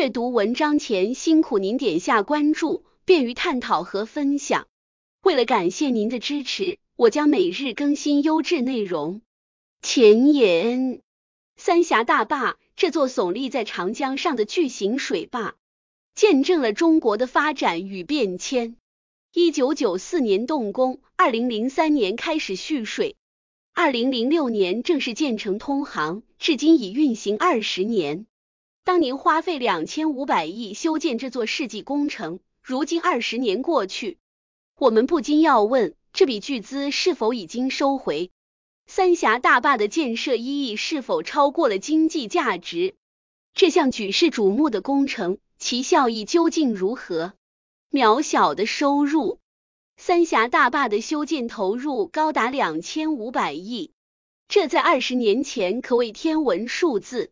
阅读文章前，辛苦您点下关注，便于探讨和分享。为了感谢您的支持，我将每日更新优质内容。前言：三峡大坝这座耸立在长江上的巨型水坝，见证了中国的发展与变迁。一九九四年动工，二零零三年开始蓄水，二零零六年正式建成通航，至今已运行二十年。当年花费两千五百亿修建这座世纪工程，如今二十年过去，我们不禁要问：这笔巨资是否已经收回？三峡大坝的建设意义是否超过了经济价值？这项举世瞩目的工程，其效益究竟如何？渺小的收入，三峡大坝的修建投入高达两千五百亿，这在二十年前可谓天文数字。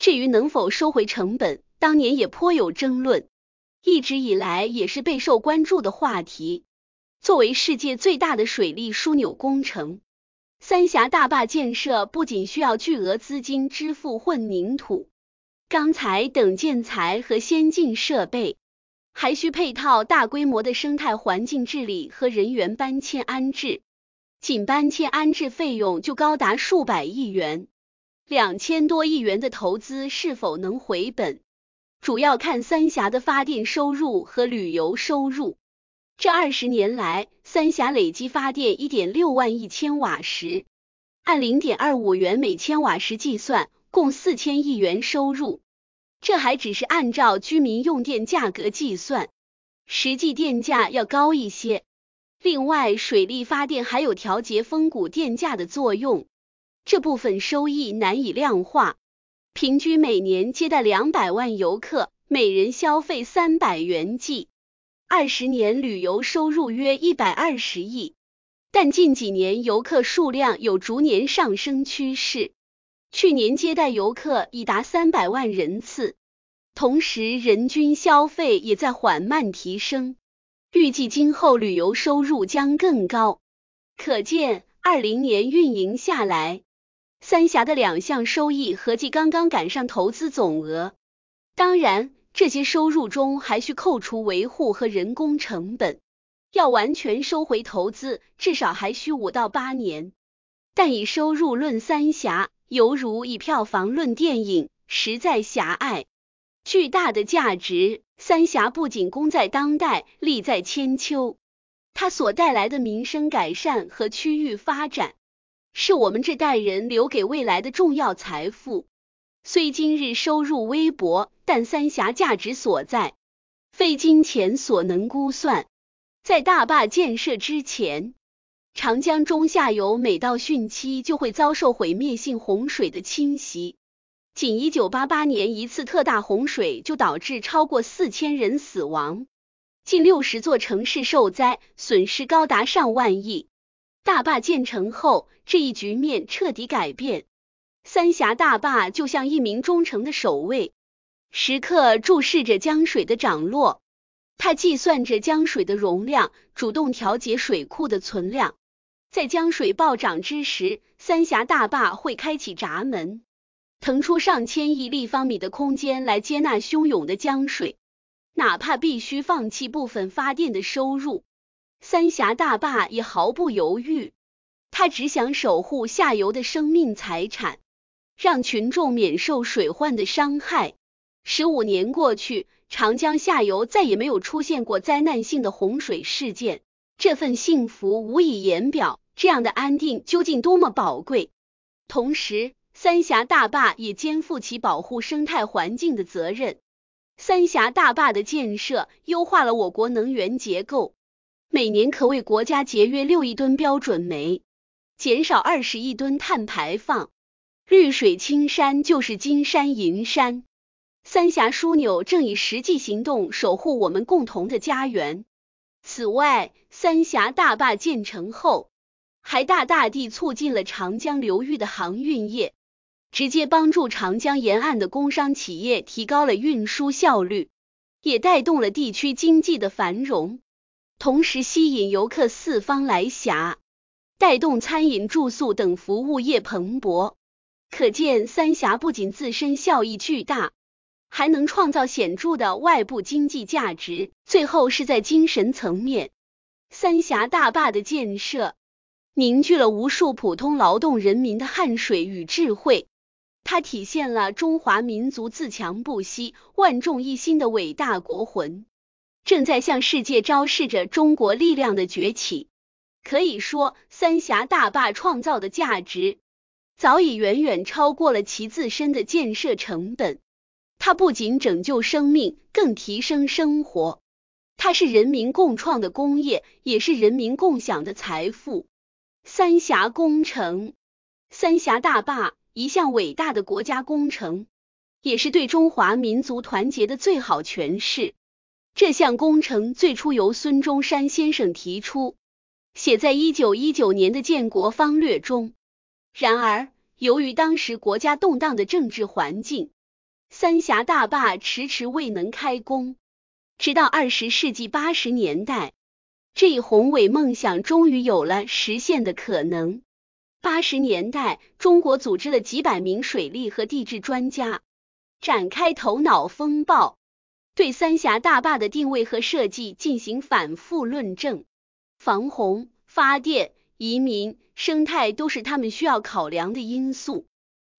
至于能否收回成本，当年也颇有争论，一直以来也是备受关注的话题。作为世界最大的水利枢纽工程，三峡大坝建设不仅需要巨额资金支付混凝土、钢材等建材和先进设备，还需配套大规模的生态环境治理和人员搬迁安置，仅搬迁安置费用就高达数百亿元。两千多亿元的投资是否能回本，主要看三峡的发电收入和旅游收入。这二十年来，三峡累计发电一点六万亿千瓦时，按零点二五元每千瓦时计算，共四千亿元收入。这还只是按照居民用电价格计算，实际电价要高一些。另外，水力发电还有调节峰谷电价的作用。这部分收益难以量化。平均每年接待两百万游客，每人消费三百元计，二十年旅游收入约一百二十亿。但近几年游客数量有逐年上升趋势，去年接待游客已达三百万人次，同时人均消费也在缓慢提升，预计今后旅游收入将更高。可见二零年运营下来。三峡的两项收益合计刚刚赶上投资总额，当然这些收入中还需扣除维护和人工成本，要完全收回投资至少还需五到八年。但以收入论三峡，犹如以票房论电影，实在狭隘。巨大的价值，三峡不仅功在当代，利在千秋，它所带来的民生改善和区域发展。是我们这代人留给未来的重要财富。虽今日收入微薄，但三峡价值所在，非金钱所能估算。在大坝建设之前，长江中下游每到汛期就会遭受毁灭性洪水的侵袭。仅1988年一次特大洪水，就导致超过4000人死亡，近60座城市受灾，损失高达上万亿。大坝建成后，这一局面彻底改变。三峡大坝就像一名忠诚的守卫，时刻注视着江水的涨落。它计算着江水的容量，主动调节水库的存量。在江水暴涨之时，三峡大坝会开启闸门，腾出上千亿立方米的空间来接纳汹涌的江水，哪怕必须放弃部分发电的收入。三峡大坝也毫不犹豫，他只想守护下游的生命财产，让群众免受水患的伤害。十五年过去，长江下游再也没有出现过灾难性的洪水事件，这份幸福无以言表。这样的安定究竟多么宝贵？同时，三峡大坝也肩负起保护生态环境的责任。三峡大坝的建设优化了我国能源结构。每年可为国家节约六亿吨标准煤，减少二十亿吨碳排放。绿水青山就是金山银山，三峡枢纽正以实际行动守护我们共同的家园。此外，三峡大坝建成后，还大大地促进了长江流域的航运业，直接帮助长江沿岸的工商企业提高了运输效率，也带动了地区经济的繁荣。同时吸引游客四方来峡，带动餐饮、住宿等服务业蓬勃。可见三峡不仅自身效益巨大，还能创造显著的外部经济价值。最后是在精神层面，三峡大坝的建设凝聚了无数普通劳动人民的汗水与智慧，它体现了中华民族自强不息、万众一心的伟大国魂。正在向世界昭示着中国力量的崛起。可以说，三峡大坝创造的价值早已远远超过了其自身的建设成本。它不仅拯救生命，更提升生活。它是人民共创的工业，也是人民共享的财富。三峡工程、三峡大坝，一项伟大的国家工程，也是对中华民族团结的最好诠释。这项工程最初由孙中山先生提出，写在一九一九年的《建国方略》中。然而，由于当时国家动荡的政治环境，三峡大坝迟迟未能开工。直到二十世纪八十年代，这一宏伟梦想终于有了实现的可能。八十年代，中国组织了几百名水利和地质专家，展开头脑风暴。对三峡大坝的定位和设计进行反复论证，防洪、发电、移民、生态都是他们需要考量的因素。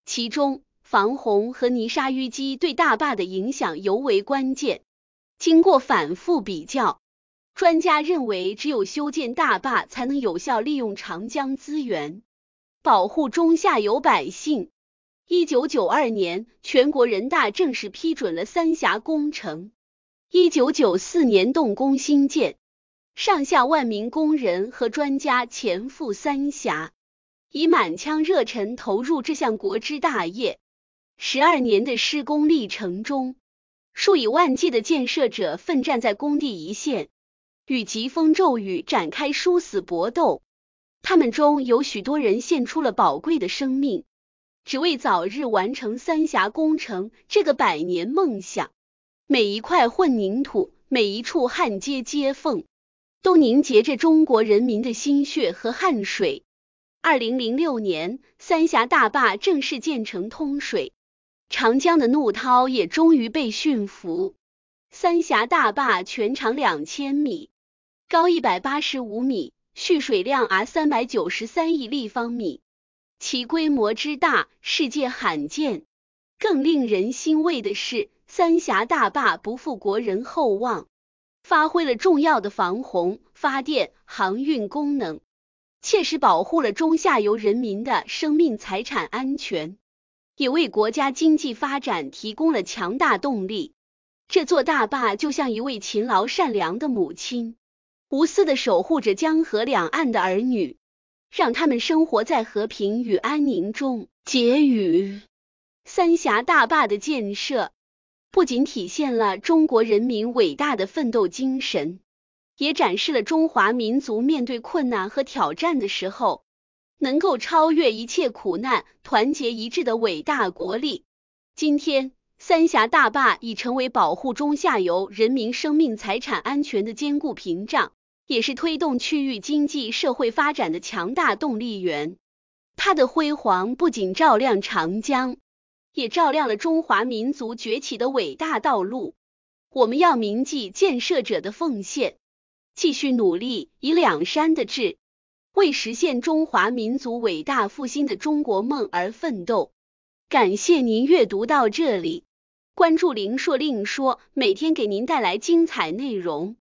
其中，防洪和泥沙淤积对大坝的影响尤为关键。经过反复比较，专家认为只有修建大坝才能有效利用长江资源，保护中下游百姓。一九九二年，全国人大正式批准了三峡工程。一九九四年动工兴建，上下万名工人和专家前赴三峡，以满腔热忱投入这项国之大业。十二年的施工历程中，数以万计的建设者奋战在工地一线，与疾风骤雨展开殊死搏斗。他们中有许多人献出了宝贵的生命。只为早日完成三峡工程这个百年梦想，每一块混凝土，每一处焊接接缝，都凝结着中国人民的心血和汗水。二零零六年，三峡大坝正式建成通水，长江的怒涛也终于被驯服。三峡大坝全长两千米，高一百八十五米，蓄水量达三百九十三亿立方米。其规模之大，世界罕见。更令人欣慰的是，三峡大坝不负国人厚望，发挥了重要的防洪、发电、航运功能，切实保护了中下游人民的生命财产安全，也为国家经济发展提供了强大动力。这座大坝就像一位勤劳善良的母亲，无私的守护着江河两岸的儿女。让他们生活在和平与安宁中。结语：三峡大坝的建设不仅体现了中国人民伟大的奋斗精神，也展示了中华民族面对困难和挑战的时候能够超越一切苦难、团结一致的伟大国力。今天，三峡大坝已成为保护中下游人民生命财产安全的坚固屏障。也是推动区域经济社会发展的强大动力源。它的辉煌不仅照亮长江，也照亮了中华民族崛起的伟大道路。我们要铭记建设者的奉献，继续努力，以两山的志为实现中华民族伟大复兴的中国梦而奋斗。感谢您阅读到这里，关注林硕令说，每天给您带来精彩内容。